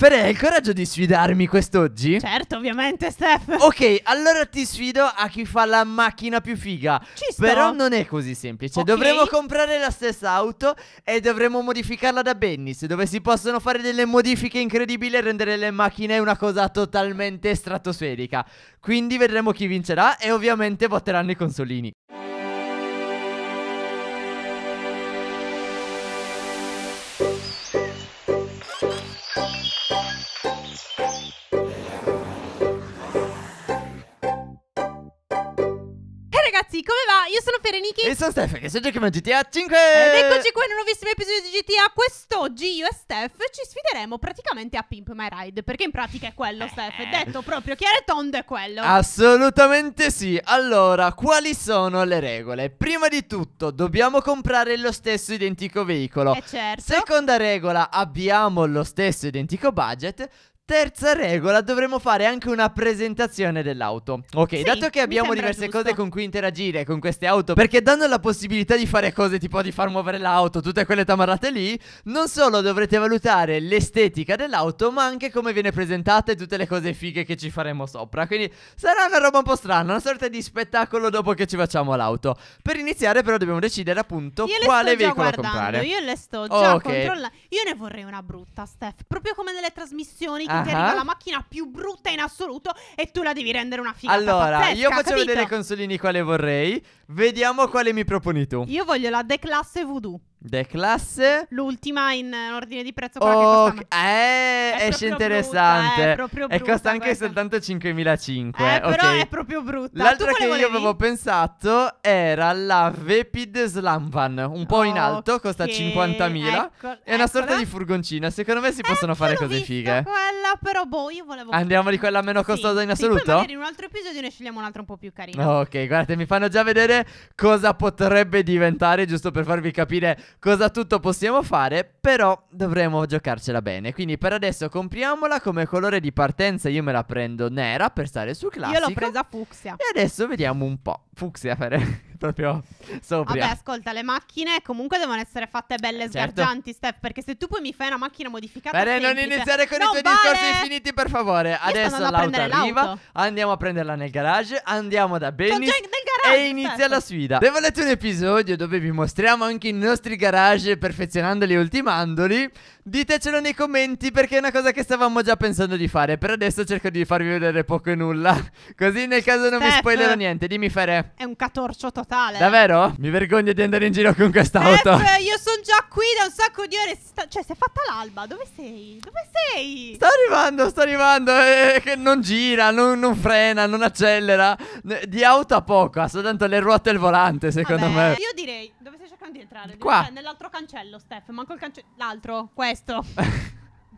Fede, hai il coraggio di sfidarmi quest'oggi? Certo, ovviamente, Steph. Ok, allora ti sfido a chi fa la macchina più figa. Ci sto. Però non è così semplice. Okay. Dovremmo comprare la stessa auto e dovremmo modificarla da Bennis, dove si possono fare delle modifiche incredibili e rendere le macchine una cosa totalmente stratosferica. Quindi vedremo chi vincerà e ovviamente voteranno i consolini. ragazzi, come va? Io sono Fereniki E sono Steph, che sto giocando a GTA 5 Ed eccoci qua in un nuovissimo episodio di GTA Quest'oggi io e Steph ci sfideremo praticamente a Pimp My Ride Perché in pratica è quello, eh. Steph Detto proprio chiaro e tondo è quello Assolutamente sì Allora, quali sono le regole? Prima di tutto, dobbiamo comprare lo stesso identico veicolo Eh certo Seconda regola, abbiamo lo stesso identico budget Terza regola, dovremo fare anche una presentazione dell'auto. Ok, sì, dato che abbiamo diverse giusto. cose con cui interagire con queste auto, perché danno la possibilità di fare cose tipo di far muovere l'auto, tutte quelle tamarrate lì, non solo dovrete valutare l'estetica dell'auto, ma anche come viene presentata e tutte le cose fighe che ci faremo sopra. Quindi sarà una roba un po' strana, una sorta di spettacolo dopo che ci facciamo l'auto. Per iniziare però dobbiamo decidere appunto io quale veicolo comprare. Io le sto già okay. controllando. Io ne vorrei una brutta, Steph, proprio come nelle trasmissioni che ah, davanti, uh-huh. arriva la macchina più brutta in assoluto e tu la devi rendere una figata Allora, pazzesca, io faccio capito? vedere i consolini quale vorrei, vediamo quale mi proponi tu. Io voglio la D-Classe voodoo. The Class. L'ultima in eh, ordine di prezzo. Oh, che eh, è esce interessante. Brutta, eh, è e costa anche questa. soltanto 5.500. Eh, okay. però è proprio brutta. L'altra che io avevo pensato era la Vepid Slamvan. Un po' in alto, okay. costa 50.000. Ecco, è una sorta di furgoncina. Secondo me si eh, possono eh, fare cose fighe. quella, però, boh, io volevo. Andiamo di quella meno costosa sì, in assoluto. Sì, poi magari in un altro episodio ne scegliamo un'altra un po' più carina. Ok, guardate, mi fanno già vedere cosa potrebbe diventare, giusto per farvi capire cosa tutto possiamo fare, però dovremo giocarcela bene. Quindi per adesso compriamola come colore di partenza, io me la prendo nera per stare su classico. Io l'ho presa fucsia. E adesso vediamo un po' fucsia per proprio sopra. Vabbè, ascolta, le macchine comunque devono essere fatte belle certo. sgargianti, Steph, perché se tu poi mi fai una macchina modificata Bene, non iniziare con non i tuoi vale. discorsi infiniti, per favore. Io Adesso l'auto arriva, l'auto. andiamo a prenderla nel garage, andiamo da Benny e inizia Steph. Certo. la sfida. Devo letto un episodio dove vi mostriamo anche i nostri garage perfezionandoli e ultimandoli. Ditecelo nei commenti perché è una cosa che stavamo già pensando di fare. Per adesso cerco di farvi vedere poco e nulla. Così nel caso non Steph, vi spoilerò niente. Dimmi Fere. È un catorcio totale. Davvero? Mi vergogno di andare in giro con quest'auto. Steph, io sono già qui da un sacco di ore. cioè, si è fatta l'alba. Dove sei? Dove sei? Sto arrivando, sto arrivando. Eh, che non gira, non, non, frena, non accelera. Di auto a poco. Ha soltanto le ruote e il volante, secondo Vabbè, me. Io direi di entrare. Qua. Cioè, nell'altro cancello, Steph. Manco il cancello. L'altro, questo.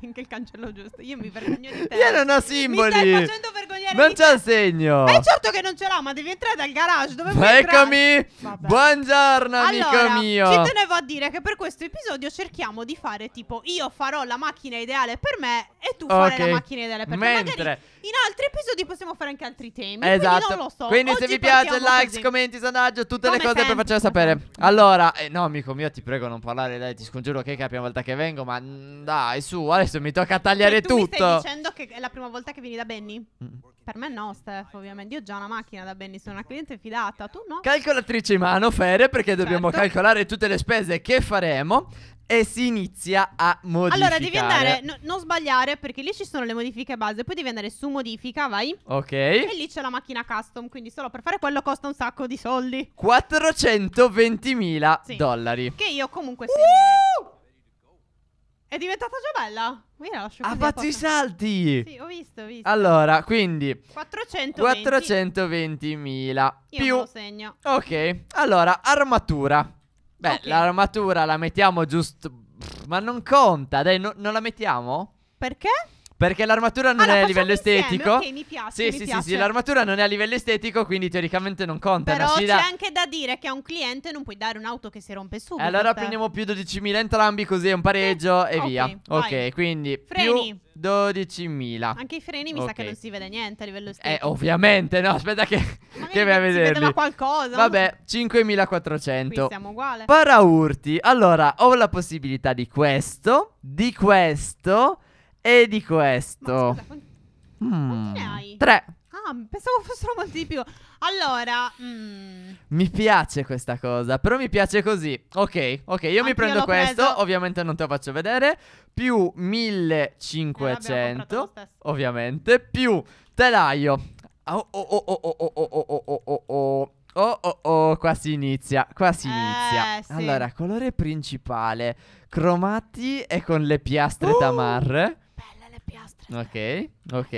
Anche il cancello giusto. Io mi vergogno di te. Io non ho simboli. Mi stai facendo non c'è il segno. Ma è certo che non ce l'ha, ma devi entrare dal garage. Dove vuoi Eccomi. Buongiorno, amico allora, mio. Ci tenevo a dire che per questo episodio cerchiamo di fare tipo io farò la macchina ideale per me e tu okay. farai la macchina ideale per Mentre... te. Magari in altri episodi possiamo fare anche altri temi. Esatto. Quindi non lo so. Quindi Oggi se vi piace, like, commenti, sondaggio, tutte Come le cose sempre. per farci sapere. Allora, eh, no, amico mio, ti prego, non parlare. Dai, ti scongiuro che è la prima volta che vengo. Ma mm, dai, su, adesso mi tocca tagliare cioè, tu tutto. Mi stai dicendo che è la prima volta che vieni da Benny? Mm. Per me no, Steph, ovviamente. Io ho già una macchina da Benny, sono una cliente fidata, tu no? Calcolatrice in mano, Fere, perché dobbiamo Certo. calcolare tutte le spese che faremo e si inizia a modificare. Allora devi andare, no- non sbagliare, perché lì ci sono le modifiche base, poi devi andare su modifica, vai. Ok. E lì c'è la macchina custom, quindi solo per fare quello costa un sacco di soldi. 420.000 Sì. dollari. Che io comunque se... Uh! È diventata già bella. Mira, lascio Ha fatto i salti. Sì, ho visto, ho visto. Allora, quindi 420.000 più lo segno. Ok. Allora, armatura. Beh, okay. l'armatura la mettiamo giusto Ma non conta, dai, no, non la mettiamo? Perché? Perché l'armatura non ah, è a livello insieme. estetico. Okay, mi piace, sì, mi sì, piace. sì, sì, l'armatura non è a livello estetico, quindi teoricamente non conta. Però c'è anche da dire che a un cliente non puoi dare un'auto che si rompe subito. Eh, allora prendiamo più 12.000 entrambi, così è un pareggio eh, e okay, via. Vai. Ok, quindi freni. 12.000. Anche i freni mi okay. sa che non si vede niente a livello eh, estetico. Eh, ovviamente, no, aspetta che che vai a vederli. Si vedeva qualcosa. Vabbè, 5400. Qui siamo uguali. Paraurti. Allora, ho la possibilità di questo, di questo e di questo... Scusa, quanti... mm. quanti ne hai? Tre. Ah, pensavo fossero molti di più. Allora, mm. mi piace questa cosa, però mi piace così. Ok, ok, io Anch'io mi prendo questo, preso. ovviamente non te lo faccio vedere, più 1500, eh, ovviamente, più telaio. Oh oh oh oh oh oh oh oh oh oh. Oh oh oh, qua si inizia, qua si eh, inizia. Sì. Allora, colore principale, cromati e con le piastre uh. tamarre. Ok, ok,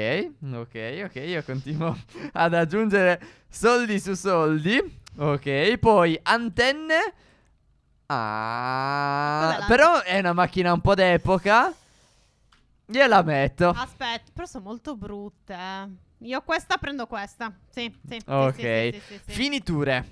ok, ok, io continuo ad aggiungere soldi su soldi. Ok, poi antenne. Ah, però è una macchina un po' d'epoca. Gliela metto. Aspetta, però sono molto brutte. Eh. Io questa prendo questa. Sì, sì. Ok. Sì, sì, sì, Finiture.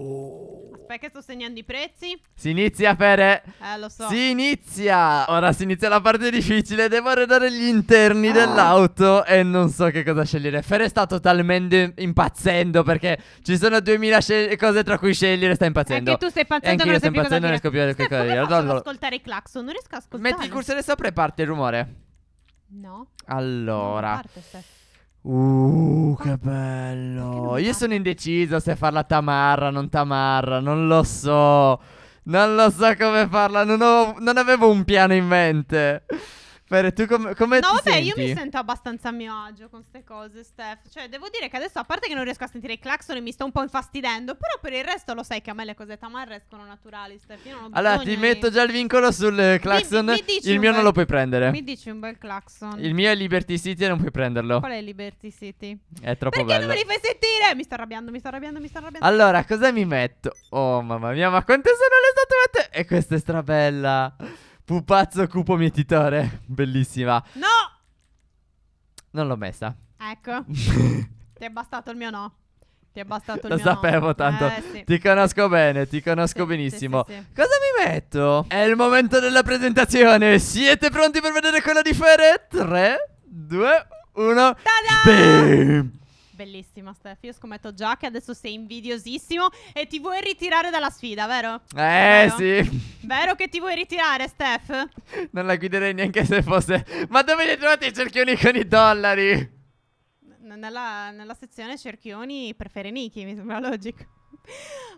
Oh. Aspetta che sto segnando i prezzi Si inizia Fere Eh lo so Si inizia Ora si inizia la parte difficile Devo arredare gli interni ah. dell'auto E non so che cosa scegliere Fere sta totalmente impazzendo Perché ci sono 2000 cose tra cui scegliere Sta impazzendo Anche tu stai impazzendo Anche io sto impazzendo Non riesco più a ascoltare Non ascoltare i clacson Non riesco a ascoltare Metti il cursore sopra e parte il rumore No Allora parte, Steph Uh, che bello. Io sono indeciso se farla tamarra, non tamarra, non lo so. Non lo so come farla, non, ho, non avevo un piano in mente. Per tu com- come no, vabbè, senti? io mi sento abbastanza a mio agio con queste cose, Steph. Cioè, devo dire che adesso, a parte che non riesco a sentire il clacson e mi sto un po' infastidendo, però per il resto lo sai che a me le cose tamar escono naturali, Steph. Io non ho allora, ti metto già il vincolo sul eh, clacson. Mi, mi il mio bel... non lo puoi prendere. Mi dici un bel clacson. Il mio è Liberty City e non puoi prenderlo. Qual è Liberty City? È troppo Perché bello. Perché non me li fai sentire? Mi sto arrabbiando, mi sto arrabbiando, mi sto arrabbiando. Allora, cosa mi metto? Oh, mamma mia, ma quante sono le statuette? E questa è strabella. Pupazzo cupo mietitore. Bellissima. No! Non l'ho messa. Ecco. ti è bastato il mio no. Ti è bastato il Lo mio sapevo no. tanto. Eh, sì. Ti conosco bene, ti conosco sì, benissimo. Sì, Cosa mi metto? È il momento della presentazione. Siete pronti per vedere quella di fare? 3, 2, 1. Tada! Bam! Bellissima Steph, io scommetto già che adesso sei invidiosissimo e ti vuoi ritirare dalla sfida, vero? Eh vero? sì Vero che ti vuoi ritirare Steph? Non la guiderei neanche se fosse... Ma dove li trovate i cerchioni con i dollari? Nella, nella sezione cerchioni prefereniki, mi sembra logico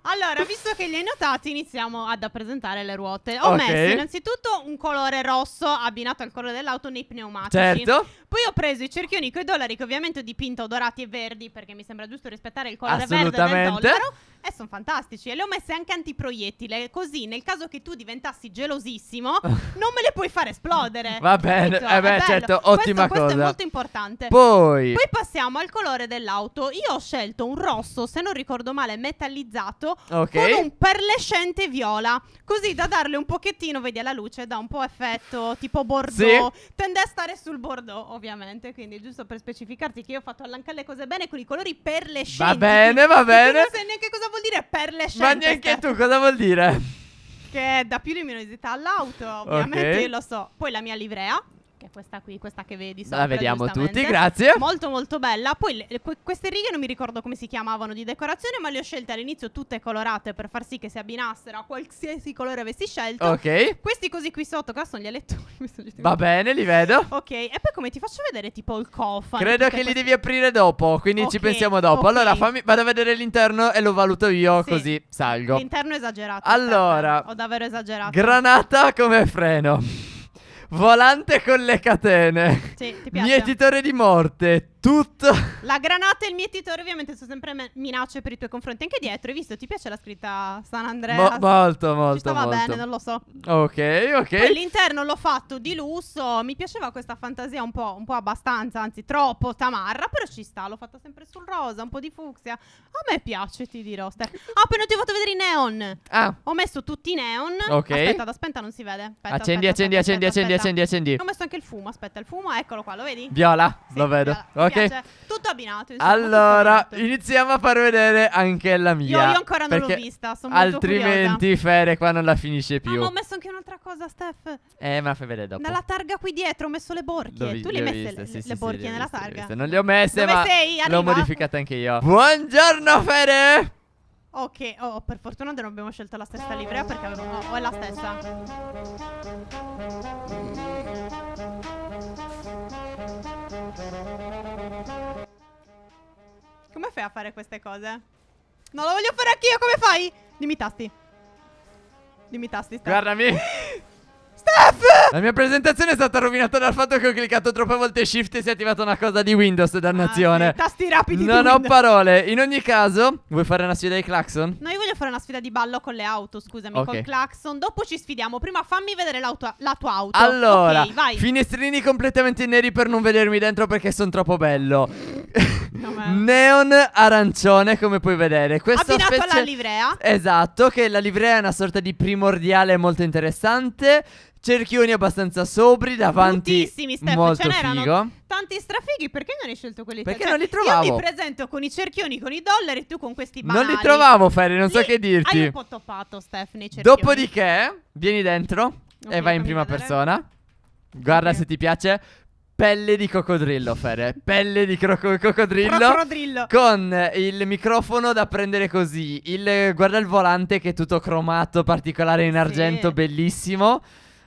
allora, visto che li hai notati, iniziamo ad appresentare le ruote. Ho okay. messo innanzitutto un colore rosso abbinato al colore dell'auto nei pneumatici. Certo. Poi ho preso i cerchioni con i dollari che ovviamente ho dipinto dorati e verdi perché mi sembra giusto rispettare il colore verde del dollaro. E sono fantastici. E le ho messe anche antiproiettile, così nel caso che tu diventassi gelosissimo non me le puoi far esplodere. Va bene, Dico, eh beh, certo, questo, ottima questo cosa. Questo è molto importante. Poi... Poi passiamo al colore dell'auto. Io ho scelto un rosso, se non ricordo male, metallizzato okay. con un perlescente viola, così da darle un pochettino, vedi alla luce, dà un po' effetto tipo bordeaux. Sì. Tende a stare sul bordeaux, ovviamente, quindi giusto per specificarti che io ho fatto all'anca le cose bene con i colori per le scelte. Va bene, va bene. Non sai neanche cosa vuol dire per le scelte. Ma neanche tu cosa vuol dire? Che dà più luminosità all'auto, ovviamente, okay. io lo so. Poi la mia livrea, che è questa qui, questa che vedi sopra, La vediamo tutti, grazie. Molto molto bella. Poi le, que- queste righe non mi ricordo come si chiamavano di decorazione, ma le ho scelte all'inizio tutte colorate per far sì che si abbinassero a qualsiasi colore avessi scelto. Ok. Questi così qui sotto, qua sono gli elettroni. Va bene, li vedo. Ok, e poi come ti faccio vedere tipo il cofano? Credo che queste... li devi aprire dopo, quindi okay, ci pensiamo dopo. Okay. Allora, fammi, vado a vedere l'interno e lo valuto io, sì. così salgo. L'interno esagerato. Allora. Ho davvero esagerato. Granata come freno. Volante con le catene. Sì, ti piace. Mietitore di morte tutto. La granata e il mietitore ovviamente sono sempre minacce per i tuoi confronti anche dietro. Hai visto? Ti piace la scritta San Andrea? Mo- molto, molto. Ci stava molto. bene, non lo so. Ok, ok. All'interno l'ho fatto di lusso. Mi piaceva questa fantasia un po', un po' abbastanza, anzi troppo tamarra, però ci sta. L'ho fatta sempre sul rosa, un po' di fucsia. A me piace, ti dirò. Star. Ah, appena ti ho fatto vedere i neon. Ah. Ho messo tutti i neon. Ok. Aspetta, aspetta, non si vede. Aspetta, accendi, aspetta, accendi, aspetta, accendi, accendi, accendi, accendi, accendi. Ho messo anche il fumo, aspetta, il fumo, eccolo qua, lo vedi? Viola, sì, lo vedo. Viola. Ok. Piace. Tutto abbinato. Insomma, allora, tutto iniziamo a far vedere anche la mia. Io, io ancora non l'ho vista. Sono altrimenti, curiosa. Fere, qua non la finisce più. Ah, ma ho messo anche un'altra cosa, Steph. Eh, ma fai vedere dopo. Nella targa qui dietro ho messo le borchie. Vi, tu le hai messe viste, le, sì, le sì, borchie sì, nella viste, targa? Non le ho messe, Dove ma sei? l'ho modificata anche io. Buongiorno, Fere. Ok, oh, per fortuna non abbiamo scelto la stessa livrea perché avevo, oh, è la stessa. Come fai a fare queste cose? Non lo voglio fare anch'io, come fai? Dimmi i tasti. Dimmi i tasti, Steph. Guardami. Steph! La mia presentazione è stata rovinata dal fatto che ho cliccato troppe volte shift e si è attivata una cosa di Windows, dannazione. Ah, tasti rapidi Non ho parole. In ogni caso, vuoi fare una sfida di Klaxon? No, io voglio fare una sfida di ballo con le auto, scusami, okay. col claxon. Dopo ci sfidiamo. Prima fammi vedere la tua auto. Allora, okay, vai. finestrini completamente neri per non vedermi dentro perché sono troppo bello. Neon arancione, come puoi vedere. Questa Abbinato specie... alla livrea. Esatto, che la livrea è una sorta di primordiale molto interessante. Cerchioni abbastanza sobri davanti Moltissimi, Steph, molto ce figo. tanti strafighi, perché non hai scelto quelli Perché cioè, non li cioè, trovavo? Io ti presento con i cerchioni, con i dollari e tu con questi banali. Non li trovavo, Ferri, non li so che dirti. Hai un po' toppato, Steph, nei cerchioni. Dopodiché, vieni dentro okay, e vai in prima persona. Guarda okay. se ti piace. Pelle di coccodrillo, Fere. Pelle di croco- coccodrillo. Crocodrillo. Con il microfono da prendere così. Il, guarda il volante che è tutto cromato, particolare in argento, sì. bellissimo.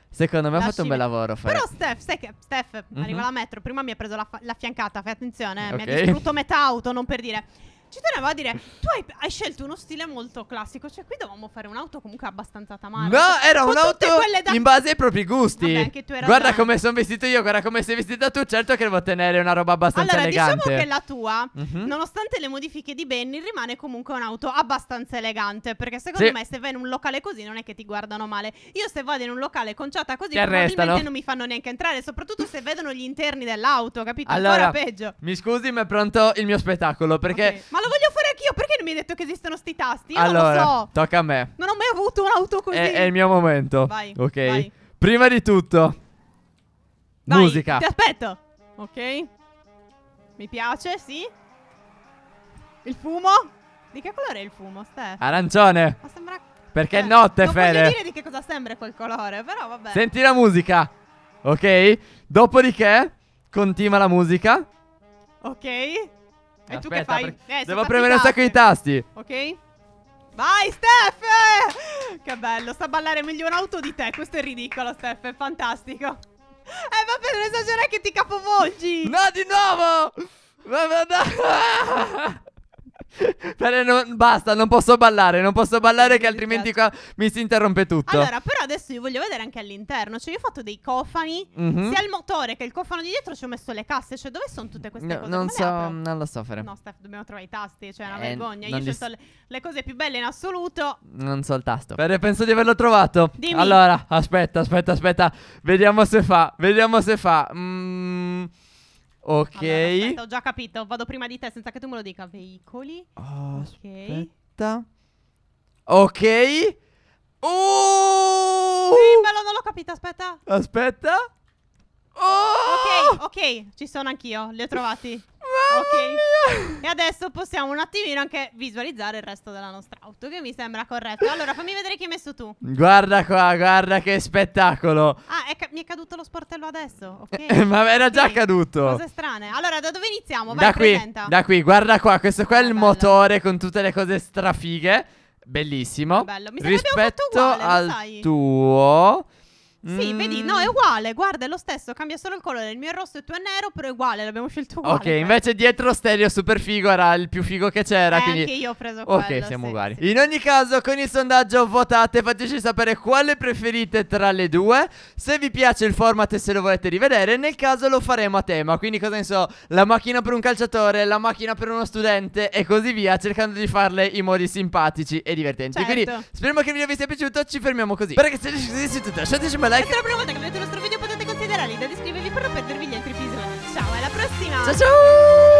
Secondo me ha fatto un bel lavoro. Fare. Però Steph, sai che Steph mm-hmm. arriva mhm. alla metro, prima mi ha preso la, fa- la fiancata, fai attenzione, okay. Eh, mi ha distrutto metà auto, non per dire. Ci tenevo a dire, tu hai, hai scelto uno stile molto classico. Cioè, qui dovevamo fare un'auto comunque abbastanza tamara. No, era un'auto da... in base ai propri gusti. Vabbè, anche tu guarda grande. come sono vestito io, guarda come sei vestita tu. Certo che devo tenere una roba abbastanza allora, diciamo elegante. Allora, diciamo che la tua, mm-hmm. nonostante le modifiche di Benny, rimane comunque un'auto abbastanza elegante. Perché secondo sì. me, se vai in un locale così, non è che ti guardano male. Io, se vado in un locale conciata così, Ti probabilmente non mi fanno neanche entrare. Soprattutto se vedono gli interni dell'auto, capito? Allora, Ancora peggio. Mi scusi, ma è pronto il mio spettacolo. Perché okay lo voglio fare anch'io. Perché non mi hai detto che esistono sti tasti? Io allora, non lo so. Tocca a me. Non ho mai avuto un'auto così. È, è il mio momento. Vai. Ok. Vai. Prima di tutto, vai, musica. Ti aspetto. Ok. Mi piace, sì. Il fumo. Di che colore è il fumo, Steph? Arancione. Ma sembra. Perché eh, notte, non Fede. Non dire di che cosa sembra quel colore, però vabbè. Senti la musica. Ok. Dopodiché, continua la musica. Ok. E tu che fai? Eh, devo premere un sacco di tasti. Ok? Vai Steph! Che bello, sta a ballare meglio un'auto di te. Questo è ridicolo, Steph, è fantastico. Eh, vabbè, non esagerare che ti capovolgi. No, di nuovo! Ma, ma, no. non, basta, non posso ballare, non posso ballare che altrimenti qua mi si interrompe tutto. Allora, però adesso vi voglio vedere anche all'interno. Cioè, io ho fatto dei cofani, mm-hmm. sia il motore che il cofano di dietro ci ho messo le casse. Cioè, dove sono tutte queste no, cose? Non so, non lo so fare. No, Steph, dobbiamo trovare i tasti, cioè è una eh, vergogna. Io ho scelto le, le, cose più belle in assoluto. Non so il tasto. Bene, penso di averlo trovato. Dimmi. Allora, aspetta, aspetta, aspetta. Vediamo se fa, vediamo se fa. Mmm... Ok. Allora, aspetta, ho già capito. Vado prima di te senza che tu me lo dica. Veicoli. Aspetta. Ok. Oh! Sì, bello, non l'ho capito. Aspetta. Aspetta. Oh! Ok, ok, ci sono anch'io. Li ho trovati. Ah, ok. E adesso possiamo un attimino anche visualizzare il resto della nostra auto, che mi sembra corretto. Allora, fammi vedere chi hai messo tu. Guarda qua, guarda che spettacolo. Ah, è mi è caduto lo sportello adesso, ok? Ma era già caduto. Cose strane. Allora, da dove iniziamo? Vai, da qui, presenta. da qui, guarda qua, questo qua è il Bello. motore con tutte le cose strafighe. Bellissimo. Bello. Mi rispetto uguale, al tuo sì, mm. vedi, no, è uguale. Guarda, è lo stesso, cambia solo il colore. Il mio è rosso e tu è nero, però è uguale, l'abbiamo scelto uguale. Ok, invece dietro stereo super figo era il più figo che c'era. Eh, quindi... anche io ho preso quello. Ok, siamo sì, uguali. Sì. In ogni caso, con il sondaggio votate, fateci sapere quale preferite tra le due. Se vi piace il format e se lo volete rivedere, nel caso lo faremo a tema. Quindi, cosa ne so, la macchina per un calciatore, la macchina per uno studente e così via, cercando di farle in modi simpatici e divertenti. Certo. Quindi, speriamo che il video vi sia piaciuto. Ci fermiamo così. Perché se siete lasciateci un bel dai. Questa è la prima volta che vedete il nostro video, potete considerare considerarli ed iscrivervi per non perdervi gli altri episodi. Ciao, alla prossima! Ciao ciao!